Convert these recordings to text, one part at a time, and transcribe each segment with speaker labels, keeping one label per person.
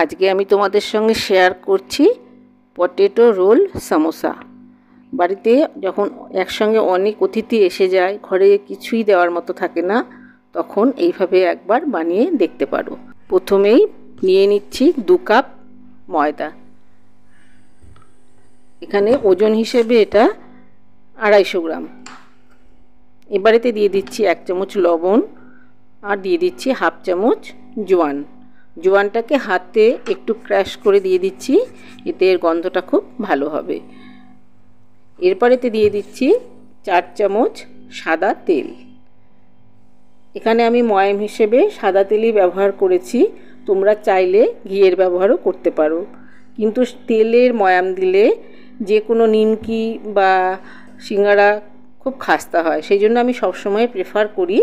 Speaker 1: আজকে আমি তোমাদের সঙ্গে শেয়ার করছি পটেটো রোল সামোসা বাড়িতে যখন একসঙ্গে অনেক অতিথি এসে যায় ঘরে কিছুই দেওয়ার মতো থাকে না তখন এইভাবে একবার বানিয়ে দেখতে পারো প্রথমেই নিয়ে নিচ্ছি দু কাপ ময়দা এখানে ওজন হিসেবে এটা আড়াইশো গ্রাম এবারেতে দিয়ে দিচ্ছি এক চামচ লবণ আর দিয়ে দিচ্ছি হাফ চামচ জোয়ান জোয়ানটাকে হাতে একটু ক্র্যাশ করে দিয়ে দিচ্ছি এতে এর গন্ধটা খুব ভালো হবে এরপরেতে দিয়ে দিচ্ছি চার চামচ সাদা তেল এখানে আমি ময়াম হিসেবে সাদা তেলই ব্যবহার করেছি তোমরা চাইলে ঘিয়ের ব্যবহারও করতে পারো কিন্তু তেলের ময়াম দিলে যে কোনো নিমকি বা সিঙ্গারা খুব খাস্তা হয় সেই জন্য আমি সবসময় প্রেফার করি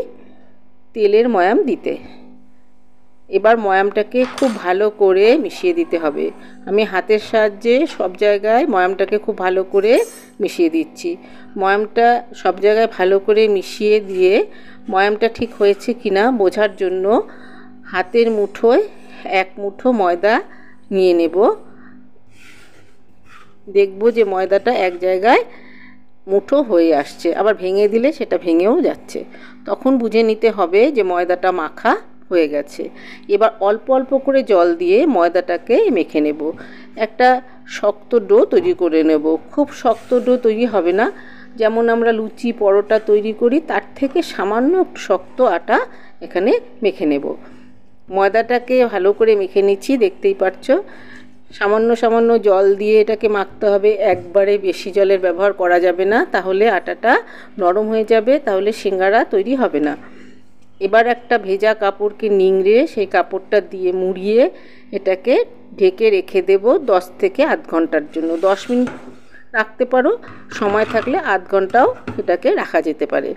Speaker 1: তেলের ময়াম দিতে এবার ময়ামটাকে খুব ভালো করে মিশিয়ে দিতে হবে আমি হাতের সাহায্যে সব জায়গায় ময়ামটাকে খুব ভালো করে মিশিয়ে দিচ্ছি ময়ামটা সব জায়গায় ভালো করে মিশিয়ে দিয়ে ময়ামটা ঠিক হয়েছে কিনা বোঝার জন্য হাতের মুঠোয় এক মুঠো ময়দা নিয়ে নেব দেখব যে ময়দাটা এক জায়গায় মুঠো হয়ে আসছে আবার ভেঙে দিলে সেটা ভেঙেও যাচ্ছে তখন বুঝে নিতে হবে যে ময়দাটা মাখা হয়ে গেছে এবার অল্প অল্প করে জল দিয়ে ময়দাটাকে মেখে নেব একটা শক্ত ডো তৈরি করে নেব খুব শক্ত ডো তৈরি হবে না যেমন আমরা লুচি পরোটা তৈরি করি তার থেকে সামান্য শক্ত আটা এখানে মেখে নেব ময়দাটাকে ভালো করে মেখে নিচ্ছি দেখতেই পারছো সামান্য সামান্য জল দিয়ে এটাকে মাখতে হবে একবারে বেশি জলের ব্যবহার করা যাবে না তাহলে আটাটা নরম হয়ে যাবে তাহলে সিঙ্গারা তৈরি হবে না এবার একটা ভেজা কাপড়কে নিংড়ে সেই কাপড়টা দিয়ে মুড়িয়ে এটাকে ঢেকে রেখে দেব দশ থেকে আধ ঘন্টার জন্য দশ মিনিট রাখতে পারো সময় থাকলে আধ ঘন্টাও এটাকে রাখা যেতে পারে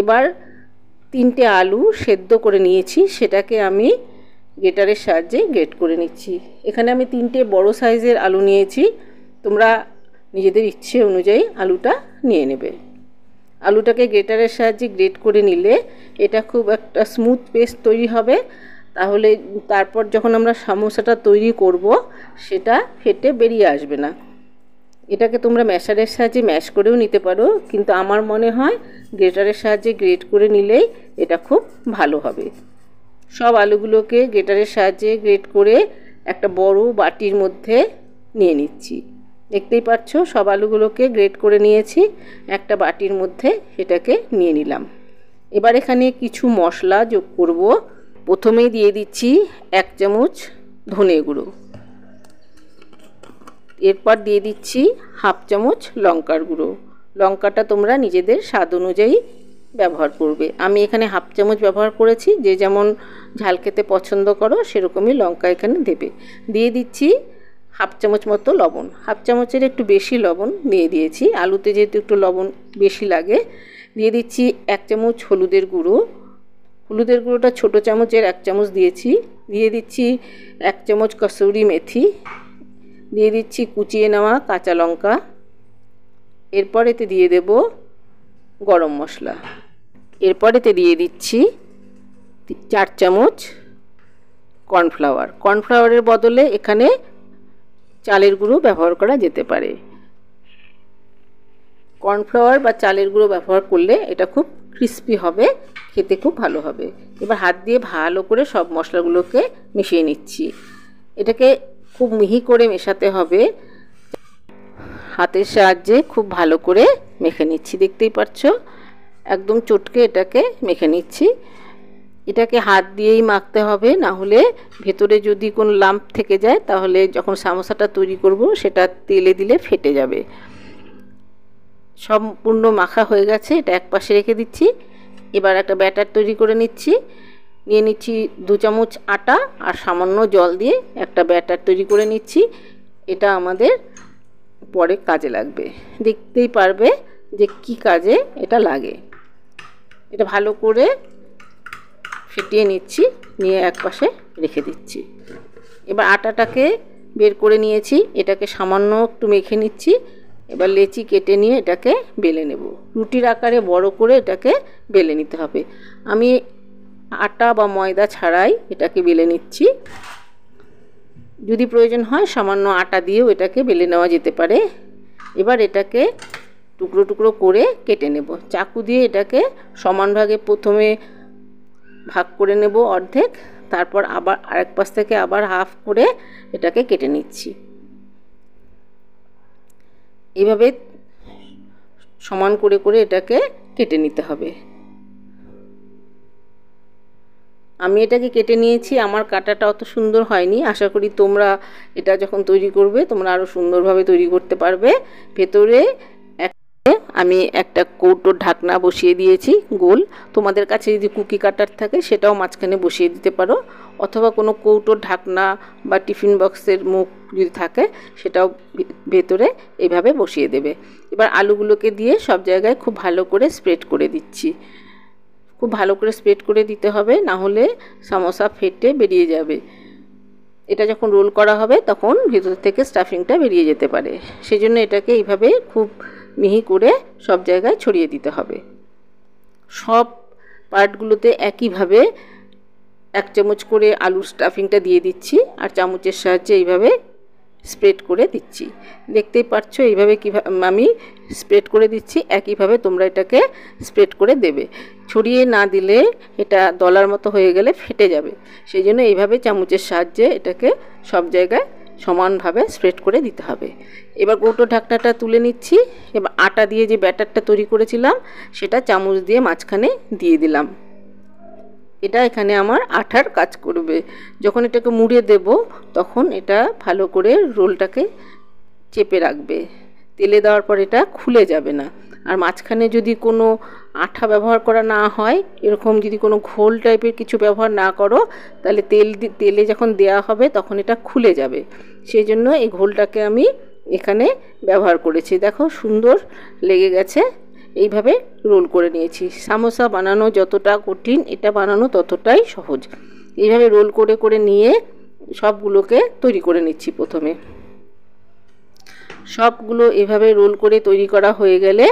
Speaker 1: এবার তিনটে আলু সেদ্ধ করে নিয়েছি সেটাকে আমি গেটারের সাহায্যে গেট করে নিচ্ছি এখানে আমি তিনটে বড় সাইজের আলু নিয়েছি তোমরা নিজেদের ইচ্ছে অনুযায়ী আলুটা নিয়ে নেবে আলুটাকে গ্রেটারের সাহায্যে গ্রেট করে নিলে এটা খুব একটা স্মুথ পেস্ট তৈরি হবে তাহলে তারপর যখন আমরা সামোসাটা তৈরি করব সেটা ফেটে বেরিয়ে আসবে না এটাকে তোমরা ম্যাশারের সাহায্যে ম্যাশ করেও নিতে পারো কিন্তু আমার মনে হয় গ্রেটারের সাহায্যে গ্রেট করে নিলেই এটা খুব ভালো হবে সব আলুগুলোকে গ্রেটারের সাহায্যে গ্রেট করে একটা বড় বাটির মধ্যে নিয়ে নিচ্ছি দেখতেই পাচ্ছ সব আলুগুলোকে গ্রেট করে নিয়েছি একটা বাটির মধ্যে সেটাকে নিয়ে নিলাম এবার এখানে কিছু মশলা যোগ করব প্রথমেই দিয়ে দিচ্ছি এক চামচ ধনে গুঁড়ো এরপর দিয়ে দিচ্ছি হাফ চামচ লঙ্কার গুঁড়ো লঙ্কাটা তোমরা নিজেদের স্বাদ অনুযায়ী ব্যবহার করবে আমি এখানে হাফ চামচ ব্যবহার করেছি যে যেমন ঝাল খেতে পছন্দ করো সেরকমই লঙ্কা এখানে দেবে দিয়ে দিচ্ছি হাফ চামচ মতো লবণ হাফ চামচের একটু বেশি লবণ দিয়ে দিয়েছি আলুতে যেহেতু একটু লবণ বেশি লাগে দিয়ে দিচ্ছি এক চামচ হলুদের গুঁড়ো হলুদের গুঁড়োটা ছোটো চামচের এক চামচ দিয়েছি দিয়ে দিচ্ছি এক চামচ কসুরি মেথি দিয়ে দিচ্ছি কুচিয়ে নেওয়া কাঁচা লঙ্কা এরপর এতে দিয়ে দেব গরম মশলা এরপর এতে দিয়ে দিচ্ছি চার চামচ কর্নফ্লাওয়ার কর্নফ্লাওয়ারের বদলে এখানে চালের গুঁড়ো ব্যবহার করা যেতে পারে কর্নফ্লাওয়ার বা চালের গুঁড়ো ব্যবহার করলে এটা খুব ক্রিস্পি হবে খেতে খুব ভালো হবে এবার হাত দিয়ে ভালো করে সব মশলাগুলোকে মিশিয়ে নিচ্ছি এটাকে খুব মিহি করে মেশাতে হবে হাতের সাহায্যে খুব ভালো করে মেখে নিচ্ছি দেখতেই পাচ্ছ একদম চটকে এটাকে মেখে নিচ্ছি এটাকে হাত দিয়েই মাখতে হবে না হলে ভেতরে যদি কোনো লাম্প থেকে যায় তাহলে যখন সামোসাটা তৈরি করব সেটা তেলে দিলে ফেটে যাবে সম্পূর্ণ মাখা হয়ে গেছে এটা এক পাশে রেখে দিচ্ছি এবার একটা ব্যাটার তৈরি করে নিচ্ছি নিয়ে নিচ্ছি দু চামচ আটা আর সামান্য জল দিয়ে একটা ব্যাটার তৈরি করে নিচ্ছি এটা আমাদের পরে কাজে লাগবে দেখতেই পারবে যে কি কাজে এটা লাগে এটা ভালো করে ফেটিয়ে নিচ্ছি নিয়ে এক পাশে রেখে দিচ্ছি এবার আটাটাকে বের করে নিয়েছি এটাকে সামান্য একটু মেখে নিচ্ছি এবার লেচি কেটে নিয়ে এটাকে বেলে নেব রুটির আকারে বড় করে এটাকে বেলে নিতে হবে আমি আটা বা ময়দা ছাড়াই এটাকে বেলে নিচ্ছি যদি প্রয়োজন হয় সামান্য আটা দিয়েও এটাকে বেলে নেওয়া যেতে পারে এবার এটাকে টুকরো টুকরো করে কেটে নেব চাকু দিয়ে এটাকে সমান ভাগে প্রথমে ভাগ করে নেব অর্ধেক তারপর আবার আরেক পাশ থেকে আবার হাফ করে এটাকে কেটে নিচ্ছি এভাবে সমান করে করে এটাকে কেটে নিতে হবে আমি এটাকে কেটে নিয়েছি আমার কাটাটা অত সুন্দর হয়নি আশা করি তোমরা এটা যখন তৈরি করবে তোমরা আরও সুন্দরভাবে তৈরি করতে পারবে ভেতরে আমি একটা কৌটোর ঢাকনা বসিয়ে দিয়েছি গোল তোমাদের কাছে যদি কুকি কাটার থাকে সেটাও মাঝখানে বসিয়ে দিতে পারো অথবা কোনো কৌটোর ঢাকনা বা টিফিন বক্সের মুখ যদি থাকে সেটাও ভেতরে এভাবে বসিয়ে দেবে এবার আলুগুলোকে দিয়ে সব জায়গায় খুব ভালো করে স্প্রেড করে দিচ্ছি খুব ভালো করে স্প্রেড করে দিতে হবে না হলে সামোসা ফেটে বেরিয়ে যাবে এটা যখন রোল করা হবে তখন ভেতর থেকে স্টাফিংটা বেরিয়ে যেতে পারে সেজন্য এটাকে এইভাবে খুব মিহি করে সব জায়গায় ছড়িয়ে দিতে হবে সব পার্টগুলোতে একইভাবে এক চামচ করে আলুর স্টাফিংটা দিয়ে দিচ্ছি আর চামচের সাহায্যে এইভাবে স্প্রেড করে দিচ্ছি দেখতেই পাচ্ছ এইভাবে কীভাবে আমি স্প্রেড করে দিচ্ছি একইভাবে তোমরা এটাকে স্প্রেড করে দেবে ছড়িয়ে না দিলে এটা দলার মতো হয়ে গেলে ফেটে যাবে সেই জন্য এইভাবে চামচের সাহায্যে এটাকে সব জায়গায় সমানভাবে স্প্রেড করে দিতে হবে এবার কৌটো ঢাকনাটা তুলে নিচ্ছি এবার আটা দিয়ে যে ব্যাটারটা তৈরি করেছিলাম সেটা চামচ দিয়ে মাঝখানে দিয়ে দিলাম এটা এখানে আমার আঠার কাজ করবে যখন এটাকে মুড়ে দেব তখন এটা ভালো করে রোলটাকে চেপে রাখবে তেলে দেওয়ার পর এটা খুলে যাবে না আর মাঝখানে যদি কোনো আঠা ব্যবহার করা না হয় এরকম যদি কোনো ঘোল টাইপের কিছু ব্যবহার না করো তাহলে তেল তেলে যখন দেয়া হবে তখন এটা খুলে যাবে সেই জন্য এই ঘোলটাকে আমি এখানে ব্যবহার করেছি দেখো সুন্দর লেগে গেছে এইভাবে রোল করে নিয়েছি সামোসা বানানো যতটা কঠিন এটা বানানো ততটাই সহজ এইভাবে রোল করে করে নিয়ে সবগুলোকে তৈরি করে নিচ্ছি প্রথমে সবগুলো এভাবে রোল করে তৈরি করা হয়ে গেলে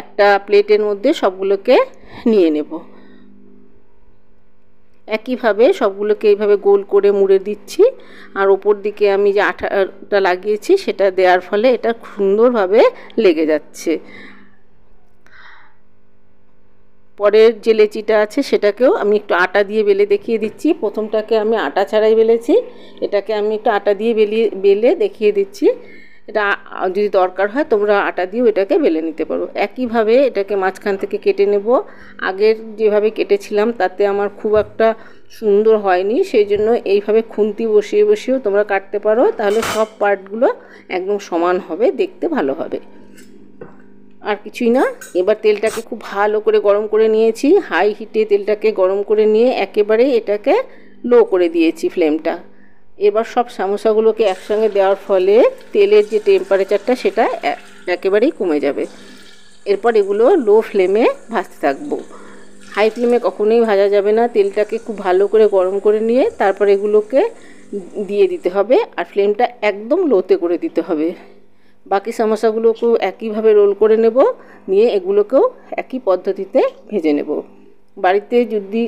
Speaker 1: একটা প্লেটের মধ্যে সবগুলোকে নিয়ে নেব একইভাবে সবগুলোকে এইভাবে গোল করে মুড়ে দিচ্ছি আর ওপর দিকে আমি যে আঠাটা লাগিয়েছি সেটা দেওয়ার ফলে এটা সুন্দরভাবে লেগে যাচ্ছে পরের যে লেচিটা আছে সেটাকেও আমি একটু আটা দিয়ে বেলে দেখিয়ে দিচ্ছি প্রথমটাকে আমি আটা ছাড়াই বেলেছি এটাকে আমি একটু আটা দিয়ে বেলিয়ে বেলে দেখিয়ে দিচ্ছি এটা যদি দরকার হয় তোমরা আটা দিয়েও এটাকে বেলে নিতে পারো একইভাবে এটাকে মাঝখান থেকে কেটে নেব আগের যেভাবে কেটেছিলাম তাতে আমার খুব একটা সুন্দর হয়নি সেই জন্য এইভাবে খুন্তি বসিয়ে বসিয়েও তোমরা কাটতে পারো তাহলে সব পার্টগুলো একদম সমান হবে দেখতে ভালো হবে আর কিছুই না এবার তেলটাকে খুব ভালো করে গরম করে নিয়েছি হাই হিটে তেলটাকে গরম করে নিয়ে একেবারে এটাকে লো করে দিয়েছি ফ্লেমটা এবার সব সামোসাগুলোকে একসঙ্গে দেওয়ার ফলে তেলের যে টেম্পারেচারটা সেটা একেবারেই কমে যাবে এরপর এগুলো লো ফ্লেমে ভাজতে থাকবো হাই ফ্লেমে কখনোই ভাজা যাবে না তেলটাকে খুব ভালো করে গরম করে নিয়ে তারপর এগুলোকে দিয়ে দিতে হবে আর ফ্লেমটা একদম লোতে করে দিতে হবে বাকি সমস্যাগুলোকেও একইভাবে রোল করে নেব নিয়ে এগুলোকেও একই পদ্ধতিতে ভেজে নেব বাড়িতে যদি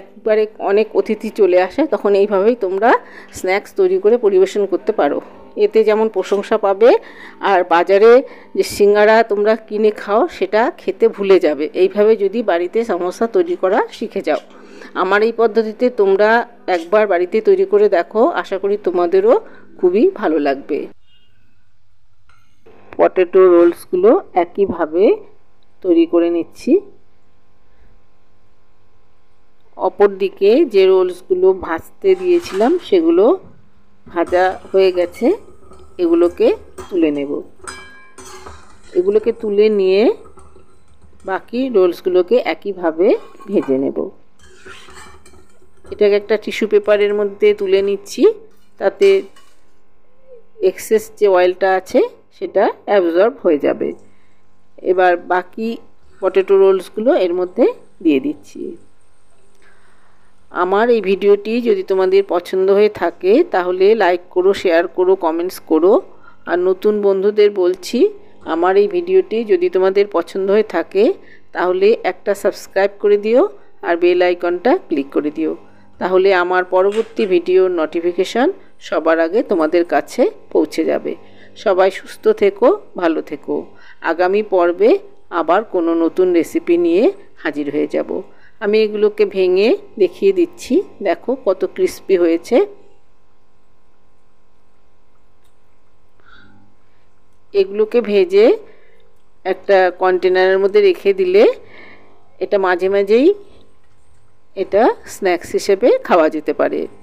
Speaker 1: একবারে অনেক অতিথি চলে আসে তখন এইভাবেই তোমরা স্ন্যাক্স তৈরি করে পরিবেশন করতে পারো এতে যেমন প্রশংসা পাবে আর বাজারে যে সিঙ্গারা তোমরা কিনে খাও সেটা খেতে ভুলে যাবে এইভাবে যদি বাড়িতে সমস্যা তৈরি করা শিখে যাও আমার এই পদ্ধতিতে তোমরা একবার বাড়িতে তৈরি করে দেখো আশা করি তোমাদেরও খুবই ভালো লাগবে পটেটো রোলসগুলো একইভাবে তৈরি করে নিচ্ছি অপর দিকে যে রোলসগুলো ভাজতে দিয়েছিলাম সেগুলো ভাজা হয়ে গেছে এগুলোকে তুলে নেব এগুলোকে তুলে নিয়ে বাকি রোলসগুলোকে একইভাবে ভেজে নেব এটাকে একটা টিস্যু পেপারের মধ্যে তুলে নিচ্ছি তাতে এক্সেস যে অয়েলটা আছে সেটা অ্যাবজর্ব হয়ে যাবে এবার বাকি পটেটো রোলসগুলো এর মধ্যে দিয়ে দিচ্ছি আমার এই ভিডিওটি যদি তোমাদের পছন্দ হয়ে থাকে তাহলে লাইক করো শেয়ার করো কমেন্টস করো আর নতুন বন্ধুদের বলছি আমার এই ভিডিওটি যদি তোমাদের পছন্দ হয়ে থাকে তাহলে একটা সাবস্ক্রাইব করে দিও আর বেল আইকনটা ক্লিক করে দিও তাহলে আমার পরবর্তী ভিডিওর নোটিফিকেশান সবার আগে তোমাদের কাছে পৌঁছে যাবে সবাই সুস্থ থেকো ভালো থেকো আগামী পর্বে আবার কোনো নতুন রেসিপি নিয়ে হাজির হয়ে যাব আমি এগুলোকে ভেঙে দেখিয়ে দিচ্ছি দেখো কত ক্রিস্পি হয়েছে এগুলোকে ভেজে একটা কন্টেনারের মধ্যে রেখে দিলে এটা মাঝে মাঝেই এটা স্ন্যাক্স হিসেবে খাওয়া যেতে পারে